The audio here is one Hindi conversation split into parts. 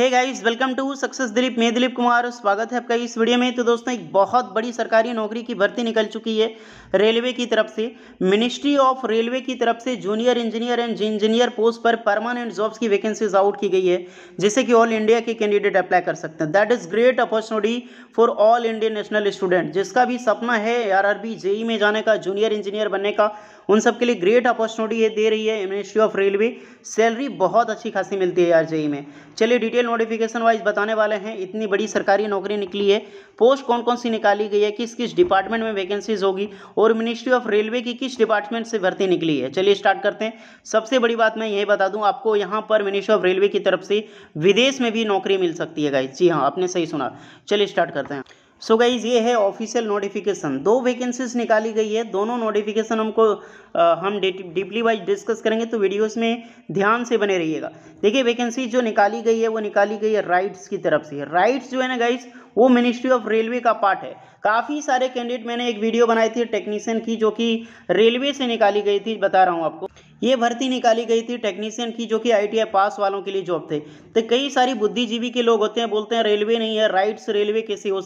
Hey guys welcome to success Dilip मैं दिलीप कुमार स्वागत है आपका इस वीडियो में तो दोस्तों एक बहुत बड़ी सरकारी नौकरी की भर्ती निकल चुकी है रेलवे की तरफ से मिनिस्ट्री ऑफ रेलवे की तरफ से junior engineer and engineer post पर परमानेंट जॉब्स की वैकेंसीज आउट की गई है जिससे कि ऑल इंडिया के कैंडिडेट अप्लाई कर सकते हैं that is great opportunity for all Indian national student जिसका भी सपना है आर आर e में जाने का जूनियर इंजीनियर बनने का उन सबके लिए ग्रेट अपॉर्चुनिटी ये दे रही है मिनिस्ट्री ऑफ रेलवे सैलरी बहुत अच्छी खासी मिलती है आर में चलिए डिटेल नोटिफिकेशन वाइज बताने वाले हैं इतनी बड़ी सरकारी नौकरी निकली है पोस्ट कौन कौन सी निकाली गई है किस किस डिपार्टमेंट में वैकेंसीज होगी और मिनिस्ट्री ऑफ रेलवे की किस डिपार्टमेंट से भर्ती निकली है चलिए स्टार्ट करते हैं सबसे बड़ी बात मैं यही बता दूँ आपको यहाँ पर मिनिस्ट्री ऑफ रेलवे की तरफ से विदेश में भी नौकरी मिल सकती है गाइज जी हाँ आपने सही सुना चलिए स्टार्ट करते हैं सो so गाइज ये है ऑफिशियल नोटिफिकेशन दो वैकेंसीज निकाली गई है दोनों नोटिफिकेशन हमको आ, हम डीपली वाइज डिस्कस करेंगे तो वीडियोस में ध्यान से बने रहिएगा देखिए वैकेंसी जो निकाली गई है वो निकाली गई है राइट्स की तरफ से राइट्स जो है ना गाइज वो मिनिस्ट्री ऑफ रेलवे का पार्ट है काफ़ी सारे कैंडिडेट मैंने एक वीडियो बनाई थी टेक्नीशियन की जो कि रेलवे से निकाली गई थी बता रहा हूँ आपको ये भर्ती निकाली गई थी टेक्नीशियन की जो कि आईटीआई पास वालों के लिए जॉब थे तो कई सारी बुद्धिजीवी के लोग होते हैं बोलते हैं रेलवे नहीं है राइट्स रेलवे कैसे हो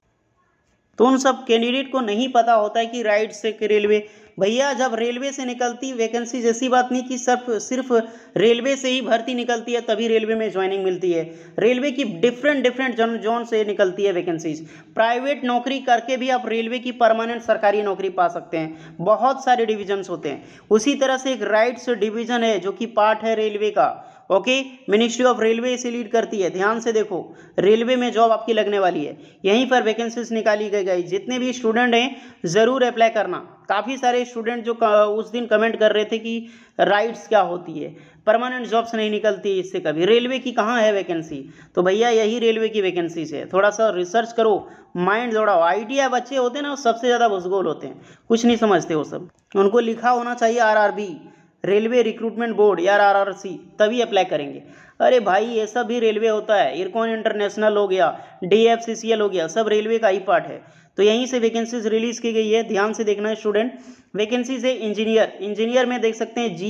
तो उन सब कैंडिडेट को नहीं पता होता है कि राइट से रेलवे भैया जब रेलवे से निकलती वैकेंसी जैसी बात नहीं कि सिर्फ सिर्फ रेलवे से ही भर्ती निकलती है तभी रेलवे में ज्वाइनिंग मिलती है रेलवे की डिफरेंट डिफरेंट जोन जोन से निकलती है वैकेंसीज प्राइवेट नौकरी करके भी आप रेलवे की परमानेंट सरकारी नौकरी पा सकते हैं बहुत सारे डिविजन्स होते हैं उसी तरह से एक राइट्स डिविजन है जो कि पार्ट है रेलवे का ओके मिनिस्ट्री ऑफ रेलवे इसे लीड करती है ध्यान से देखो रेलवे में जॉब आपकी लगने वाली है यहीं पर वैकेंसीज निकाली गई गई जितने भी स्टूडेंट हैं ज़रूर अप्लाई करना काफ़ी सारे स्टूडेंट जो उस दिन कमेंट कर रहे थे कि राइट्स क्या होती है परमानेंट जॉब्स नहीं निकलती है इससे कभी रेलवे की कहाँ है वैकेंसी तो भैया यही रेलवे की वैकेंसीज है थोड़ा सा रिसर्च करो माइंड जोड़ाओ आइडिया बच्चे होते हैं ना सबसे ज़्यादा भुसगोल होते हैं कुछ नहीं समझते वो सब उनको लिखा होना चाहिए आर रेलवे रिक्रूटमेंट बोर्ड या आर तभी अप्लाई करेंगे अरे भाई ये सब भी रेलवे होता है इरकॉन इंटरनेशनल हो गया डी हो गया सब रेलवे का ही पार्ट है तो यहीं से वैकेंसीज रिलीज की गई है ध्यान से देखना है स्टूडेंट वैकेंसीज है इंजीनियर इंजीनियर में देख सकते हैं जी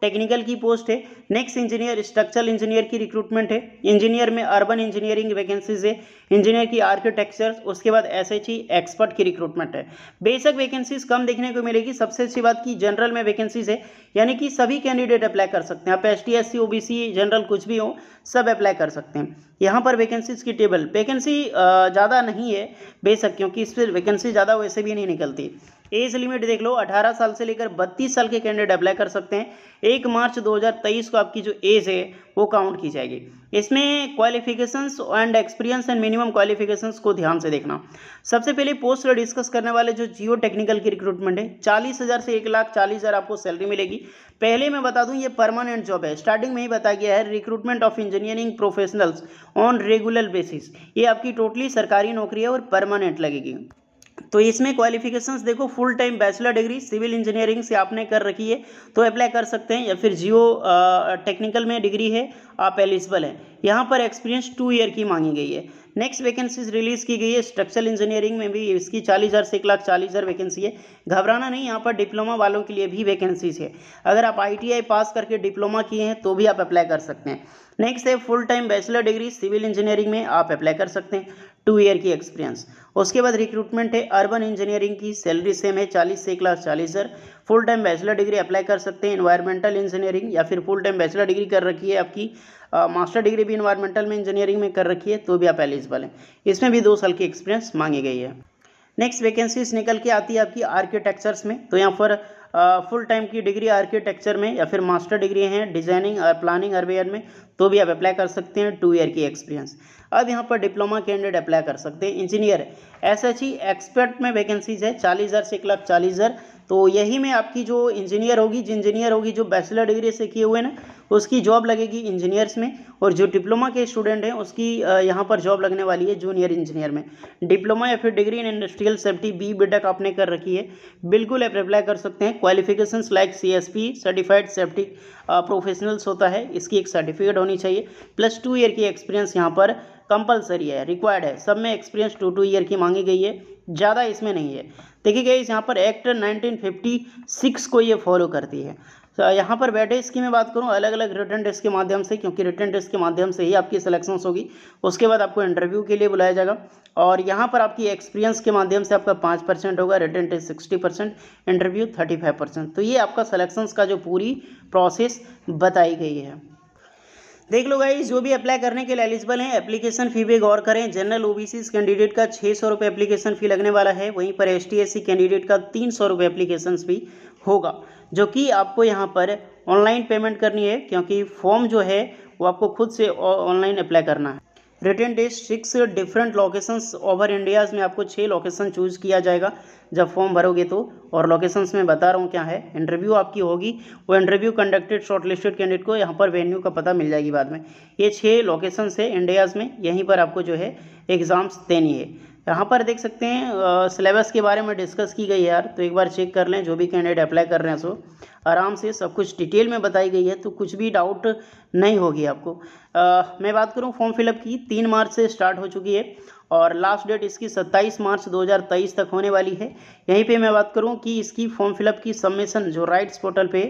टेक्निकल की पोस्ट है नेक्स्ट इंजीनियर स्ट्रक्चरल इंजीनियर की रिक्रूटमेंट है इंजीनियर में अर्बन इंजीनियरिंग वैकेंसीज है इंजीनियर की आर्किटेक्चर उसके बाद एस एक्सपर्ट e की रिक्रूटमेंट है बेसिक वैकेंसीज कम देखने को मिलेगी सबसे अच्छी बात की जनरल में वैकेंसीज है यानी कि सभी कैंडिडेट अप्लाई कर सकते हैं आप एस टी एस जनरल कुछ भी हो सब अप्लाई कर सकते हैं यहाँ पर वैकेंसीज की टेबल वैकेंसी ज़्यादा नहीं है बेसक क्योंकि इस पर वैकेंसी ज़्यादा वैसे भी नहीं निकलती एज लिमिट देख लो 18 साल से लेकर 32 साल के कैंडिडेट अप्लाई कर सकते हैं एक मार्च 2023 को आपकी जो एज है वो काउंट की जाएगी इसमें qualifications and experience and minimum qualifications को ध्यान से देखना सबसे पहले पोस्ट डिस्कस करने वाले जो जियो टेक्निकल की रिक्रूटमेंट है चालीस हज़ार से एक लाख चालीस हज़ार आपको सैलरी मिलेगी पहले मैं बता दूं ये परमानेंट जॉब है स्टार्टिंग में ही बताया गया है recruitment of engineering professionals on regular basis ये आपकी टोटली सरकारी नौकरी है और परमानेंट लगेगी तो इसमें क्वालिफिकेशंस देखो full time bachelor degree civil engineering से आपने कर रखी है तो अप्लाई कर सकते हैं या फिर जियो टेक्निकल में डिग्री है आप एलिजिबल हैं यहाँ पर एक्सपीरियंस टू ईयर की मांगी गई है नेक्स्ट वैकेंसीज रिलीज़ की गई है स्ट्रक्चरल इंजीनियरिंग में भी इसकी चालीस हज़ार से एक लाख चालीस हज़ार वैकेंसी है घबराना नहीं यहाँ पर डिप्लोमा वालों के लिए भी वैकेंसीज है अगर आप आई पास करके डिप्लोमा किए हैं तो भी आप अप्लाई कर सकते हैं नेक्स्ट है full time bachelor degree civil engineering में आप अप्लाई कर सकते हैं टू ईयर की एक्सपीरियंस उसके बाद रिक्रूटमेंट है अर्बन इंजीनियरिंग की सैलरी सेम है चालीस से एक लाख चालीस हज़ार full time bachelor degree apply कर सकते हैं इन्वायरमेंटल इंजीनियरिंग या फिर फुल टाइम बैचलर डिग्री कर रखी है आपकी मास्टर डिग्री भी इन्वायरमेंटल में इंजीनियरिंग में कर रखी है तो भी आप एलिजिबल हैं इसमें भी दो साल की एक्सपीरियंस मांगी गई है नेक्स्ट वैकेंसीज निकल के आती है आपकी आर्किटेक्चर्स में तो यहाँ पर फुल टाइम की डिग्री आर्किटेक्चर में या फिर मास्टर डिग्री हैं डिजाइनिंग और प्लानिंग अर्वेयर में तो भी आप अप्लाई कर सकते हैं टू ईयर की एक्सपीरियंस अब यहाँ पर डिप्लोमा कैंडिडेट अप्लाई कर सकते हैं engineer S H E expert में वैकेंसीज है चालीस हज़ार से एक लाख चालीस हज़ार तो यही में आपकी जो इंजीनियर होगी जो इंजीनियर होगी जो बैचलर डिग्री से किए हुए ना उसकी जॉब लगेगी इंजीनियर्स में और जो डिप्लोमा के स्टूडेंट हैं उसकी यहाँ पर जॉब लगने वाली है जूनियर इंजीनियर में डिप्लोमा या फिर डिग्री इन इंडस्ट्रियल सेफ्टी बी बेडक आपने कर रखी है बिल्कुल आप अप्लाई कर सकते हैं qualification like C S P certified safety professionals होता है इसकी एक सर्टिफिकेट होनी चाहिए प्लस टू ईयर की एक्सपीरियंस यहाँ पर कंपलसरी है रिक्वायर्ड है सब में एक्सपीरियंस टू टू ईयर की मांगी गई है ज़्यादा इसमें नहीं है देखिए गई यहाँ पर एक्ट 1956 को ये फॉलो करती है तो यहाँ पर बैठे इसकी मैं बात करूँ अलग अलग रिटर्न टेस्ट के माध्यम से क्योंकि रिटर्न टेस्ट के माध्यम से ही आपकी सिलेक्शन होगी उसके बाद आपको इंटरव्यू के लिए बुलाया जाएगा और यहाँ पर आपकी एक्सपीरियंस के माध्यम से आपका पाँच परसेंट होगा written test sixty percent interview thirty five percent तो ये आपका सिलेक्शंस का जो पूरी प्रोसेस बताई गई है देख लो गाइस जो भी अप्लाई करने के लिए एलिजिबल हैं एप्लीकेशन फ़ी पे गौर करें जनरल ओबीसी कैंडिडेट का छः सौ रुपये एप्लीकेशन फ़ी लगने वाला है वहीं पर एस टी कैंडिडेट का तीन सौ रुपये एप्लीकेशन फ़ी होगा जो कि आपको यहाँ पर ऑनलाइन पेमेंट करनी है क्योंकि फॉर्म जो है वो आपको खुद से ऑनलाइन अप्लाई करना है written day six different locations over India's में आपको छः लोकेशन चूज़ किया जाएगा जब फॉर्म भरोगे तो और लोकेशंस में बता रहा हूँ क्या है इंटरव्यू आपकी होगी वो इंटरव्यू कंडक्टेड शॉर्टलिस्टेड कैंडिडेट को यहाँ पर वेन्यू का पता मिल जाएगी बाद में ये छः लोकेशंस है इंडियाज़ में यहीं पर आपको जो है एग्ज़ाम्स देनी है यहाँ पर देख सकते हैं सिलेबस के बारे में डिस्कस की गई है यार तो एक बार चेक कर लें जो भी कैंडिडेट अप्लाई कर रहे हैं सो आराम से सब कुछ डिटेल में बताई गई है तो कुछ भी डाउट नहीं होगी आपको आ, मैं बात करूँ फॉर्म फिलअप की तीन मार्च से स्टार्ट हो चुकी है और लास्ट डेट इसकी 27 मार्च 2023 तक होने वाली है यहीं पे मैं बात करूं कि इसकी फॉर्म फिलअप की सबमिशन जो राइट्स पोर्टल पे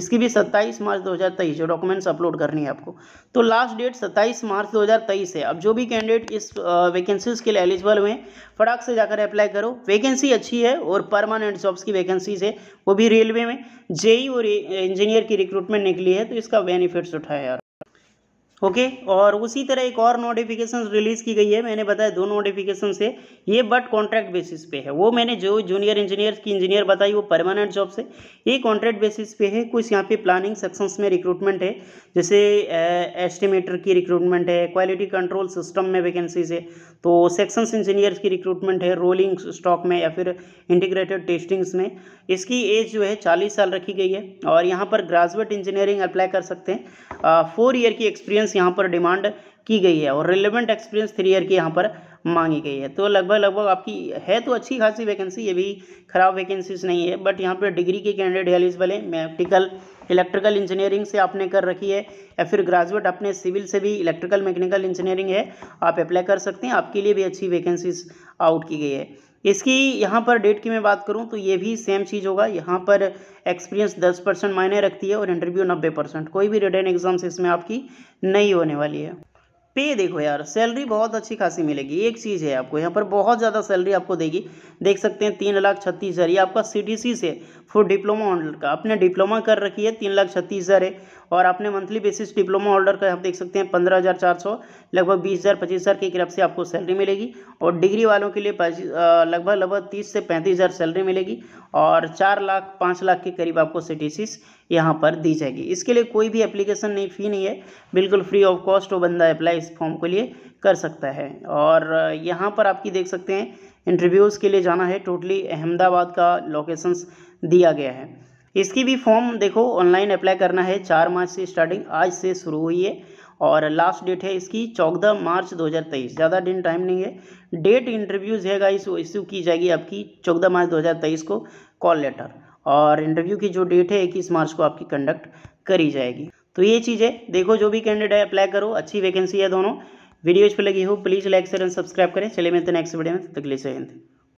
इसकी भी 27 मार्च 2023 जो डॉक्यूमेंट्स अपलोड करनी है आपको तो लास्ट डेट 27 मार्च 2023 है अब जो भी कैंडिडेट इस वैकेंसीज़ के लिए एलिजिबल हुए फटाक से जाकर अप्लाई करो वैकेंसी अच्छी है और परमानेंट जॉब्स की वैकेंसीज है वो भी रेलवे में जेई और इंजीनियर की रिक्रूटमेंट निकली है तो इसका बेनिफिट्स उठाया यार ओके okay? और उसी तरह एक और नोटिफिकेशन रिलीज़ की गई है मैंने बताया दो नोटिफिकेशन से ये बट कॉन्ट्रैक्ट बेसिस पे है वो मैंने जो जूनियर इंजीनियर की इंजीनियर बताई वो परमानेंट जॉब से ये कॉन्ट्रैक्ट बेसिस पे है कुछ यहाँ पे प्लानिंग सेक्शंस में रिक्रूटमेंट है जैसे एस्टिमेटर की रिक्रूटमेंट है क्वालिटी कंट्रोल सिस्टम में वैकेंसीज है तो सेक्शंस इंजीनियर की रिक्रूटमेंट है रोलिंग स्टॉक में या फिर इंटीग्रेटेड टेस्टिंग्स में इसकी एज जो है चालीस साल रखी गई है और यहाँ पर ग्रेजुएट इंजीनियरिंग अप्लाई कर सकते हैं फोर ईयर की एक्सपीरियंस एक्सपीरियंस यहाँ पर डिमांड की गई है और रिलेवेंट एक्सपीरियंस थ्री ईयर की यहाँ पर मांगी गई है तो लगभग लगभग आपकी है तो अच्छी खासी वैकेंसी ये भी खराब वैकेंसीज नहीं है बट यहाँ पर डिग्री के कैंडिडेट एलिजिबल हैं मैप्टिकल इलेक्ट्रिकल इंजीनियरिंग से आपने कर रखी है या फिर ग्रेजुएट अपने सिविल से भी इलेक्ट्रिकल मैकेनिकल इंजीनियरिंग है आप अप्लाई कर सकते हैं आपके लिए भी अच्छी वैकेंसीज आउट की गई है इसकी यहाँ पर डेट की मैं बात करूँ तो ये भी सेम चीज़ होगा यहाँ पर एक्सपीरियंस दस परसेंट मायने रखती है और इंटरव्यू नब्बे परसेंट कोई भी रिटर्न एग्जाम इसमें आपकी नहीं होने वाली है पे देखो यार सैलरी बहुत अच्छी खासी मिलेगी एक चीज़ है आपको यहाँ पर बहुत ज़्यादा सैलरी आपको देगी देख सकते हैं तीन लाख छत्तीस हज़ार ये आपका सी से फॉर डिप्लोमा होल्डर का आपने डिप्लोमा कर रखी है तीन लाख छत्तीस हज़ार है और आपने मंथली बेसिस डिप्लोमा होल्डर का आप देख सकते हैं पंद्रह हज़ार चार सौ लगभग बीस हज़ार पच्चीस हज़ार के करीब से आपको सैलरी मिलेगी और डिग्री वालों के लिए लगभग लगभग तीस से पैंतीस हज़ार सैलरी मिलेगी और चार लाख पाँच लाख के करीब आपको सी यहाँ पर दी जाएगी इसके लिए कोई भी एप्लीकेशन नहीं फ़ी नहीं है बिल्कुल फ्री ऑफ कॉस्ट वो बंदा अप्लाई इस फॉर्म के लिए कर सकता है और यहाँ पर आपकी देख सकते हैं इंटरव्यूज़ के लिए जाना है टोटली अहमदाबाद का लोकेशंस दिया गया है इसकी भी फॉर्म देखो ऑनलाइन अप्लाई करना है चार मार्च से स्टार्टिंग आज से शुरू हुई है और लास्ट डेट है इसकी चौदह मार्च 2023 ज़्यादा दिन टाइम नहीं है डेट इंटरव्यूज़ है इस इश्यू की जाएगी आपकी चौदह मार्च 2023 को कॉल लेटर और इंटरव्यू की जो डेट है इक्कीस मार्च को आपकी कंडक्ट करी जाएगी तो ये चीज़ें देखो जो भी कैंडिडेट है अप्लाई करो अच्छी वैकेंसी है दोनों वीडियो इस पर लगी हो please like share and subscribe करें चले मिलते नेक्स्ट वीडियो में तकली से